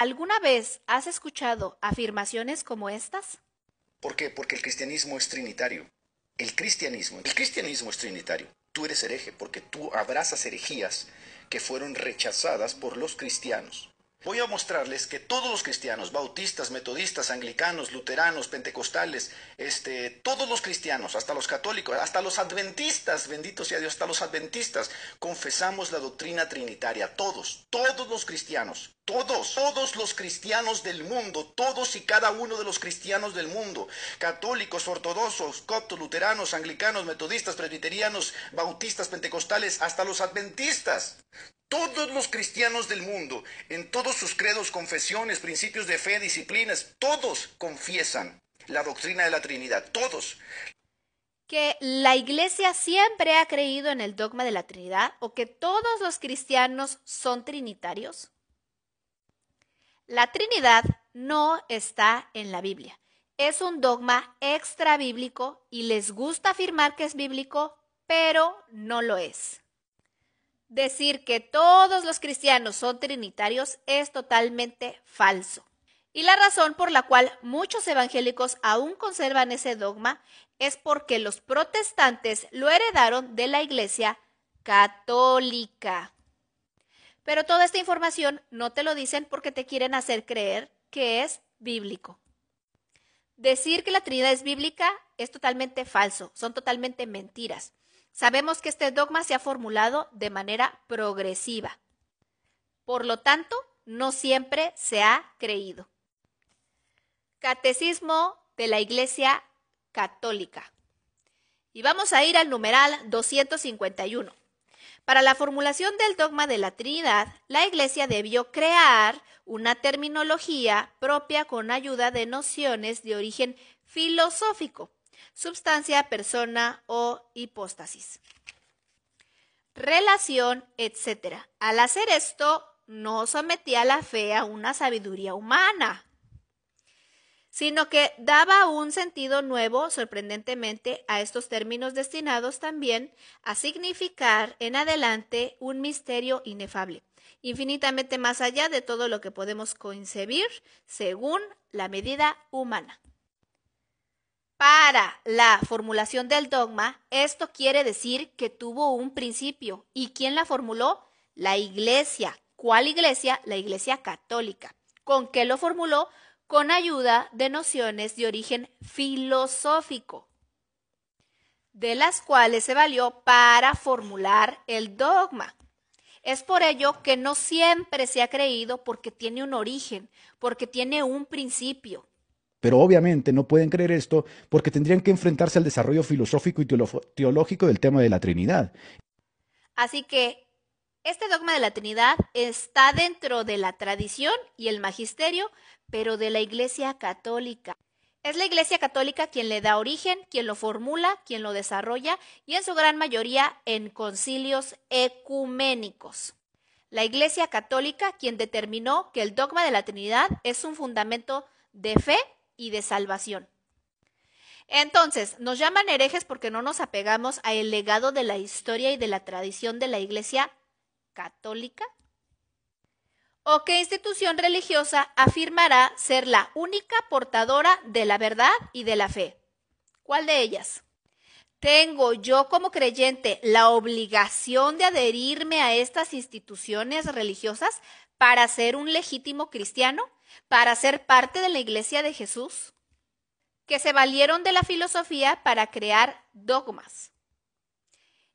¿Alguna vez has escuchado afirmaciones como estas? ¿Por qué? Porque el cristianismo es trinitario. El cristianismo, el cristianismo es trinitario. Tú eres hereje porque tú abrazas herejías que fueron rechazadas por los cristianos. Voy a mostrarles que todos los cristianos, bautistas, metodistas, anglicanos, luteranos, pentecostales, este, todos los cristianos, hasta los católicos, hasta los adventistas, bendito sea Dios, hasta los adventistas, confesamos la doctrina trinitaria, todos, todos los cristianos. Todos, todos los cristianos del mundo, todos y cada uno de los cristianos del mundo, católicos, ortodoxos, coptos, luteranos, anglicanos, metodistas, presbiterianos, bautistas, pentecostales, hasta los adventistas, todos los cristianos del mundo, en todos sus credos, confesiones, principios de fe, disciplinas, todos confiesan la doctrina de la Trinidad, todos. Que la Iglesia siempre ha creído en el dogma de la Trinidad o que todos los cristianos son trinitarios. La Trinidad no está en la Biblia. Es un dogma extra y les gusta afirmar que es bíblico, pero no lo es. Decir que todos los cristianos son trinitarios es totalmente falso. Y la razón por la cual muchos evangélicos aún conservan ese dogma es porque los protestantes lo heredaron de la Iglesia católica. Pero toda esta información no te lo dicen porque te quieren hacer creer que es bíblico. Decir que la Trinidad es bíblica es totalmente falso, son totalmente mentiras. Sabemos que este dogma se ha formulado de manera progresiva. Por lo tanto, no siempre se ha creído. Catecismo de la Iglesia Católica. Y vamos a ir al numeral 251. Para la formulación del dogma de la Trinidad, la Iglesia debió crear una terminología propia con ayuda de nociones de origen filosófico, substancia, persona o hipóstasis, relación, etc. Al hacer esto, no sometía la fe a una sabiduría humana, sino que daba un sentido nuevo, sorprendentemente, a estos términos destinados también a significar en adelante un misterio inefable, infinitamente más allá de todo lo que podemos concebir según la medida humana. Para la formulación del dogma, esto quiere decir que tuvo un principio. ¿Y quién la formuló? La iglesia. ¿Cuál iglesia? La iglesia católica. ¿Con qué lo formuló? con ayuda de nociones de origen filosófico, de las cuales se valió para formular el dogma. Es por ello que no siempre se ha creído porque tiene un origen, porque tiene un principio. Pero obviamente no pueden creer esto porque tendrían que enfrentarse al desarrollo filosófico y teológico del tema de la Trinidad. Así que este dogma de la Trinidad está dentro de la tradición y el magisterio, pero de la Iglesia Católica. Es la Iglesia Católica quien le da origen, quien lo formula, quien lo desarrolla y en su gran mayoría en concilios ecuménicos. La Iglesia Católica quien determinó que el dogma de la Trinidad es un fundamento de fe y de salvación. Entonces, nos llaman herejes porque no nos apegamos al legado de la historia y de la tradición de la Iglesia católica? ¿O qué institución religiosa afirmará ser la única portadora de la verdad y de la fe? ¿Cuál de ellas? ¿Tengo yo como creyente la obligación de adherirme a estas instituciones religiosas para ser un legítimo cristiano? ¿Para ser parte de la iglesia de Jesús? Que se valieron de la filosofía para crear dogmas.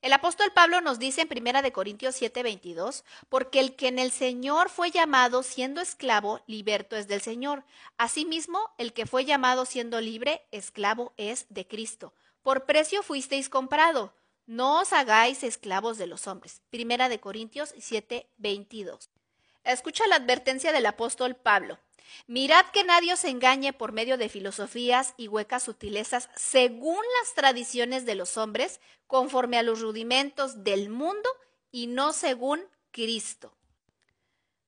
El apóstol Pablo nos dice en Primera de Corintios 7:22, porque el que en el Señor fue llamado siendo esclavo, liberto es del Señor. Asimismo, el que fue llamado siendo libre, esclavo es de Cristo. Por precio fuisteis comprado. No os hagáis esclavos de los hombres. Primera de Corintios 7:22. Escucha la advertencia del apóstol Pablo. Mirad que nadie os engañe por medio de filosofías y huecas sutilezas según las tradiciones de los hombres, conforme a los rudimentos del mundo y no según Cristo.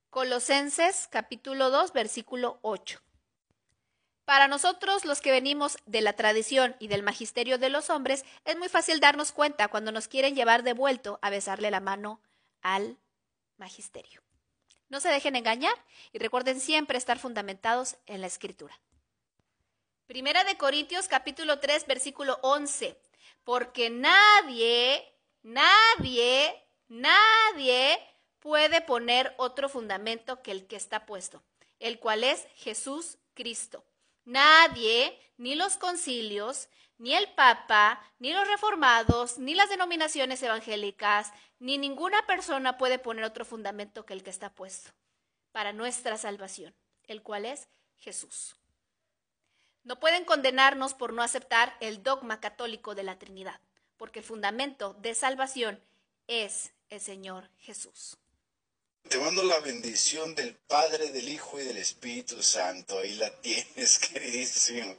Colosenses capítulo 2 versículo 8. Para nosotros, los que venimos de la tradición y del magisterio de los hombres, es muy fácil darnos cuenta cuando nos quieren llevar de vuelto a besarle la mano al magisterio. No se dejen engañar y recuerden siempre estar fundamentados en la escritura. Primera de Corintios capítulo 3 versículo 11. Porque nadie, nadie, nadie puede poner otro fundamento que el que está puesto, el cual es Jesús Cristo. Nadie, ni los concilios, ni el Papa, ni los reformados, ni las denominaciones evangélicas, ni ninguna persona puede poner otro fundamento que el que está puesto para nuestra salvación, el cual es Jesús. No pueden condenarnos por no aceptar el dogma católico de la Trinidad, porque el fundamento de salvación es el Señor Jesús. Te mando la bendición del Padre, del Hijo y del Espíritu Santo. Ahí la tienes, queridísimo.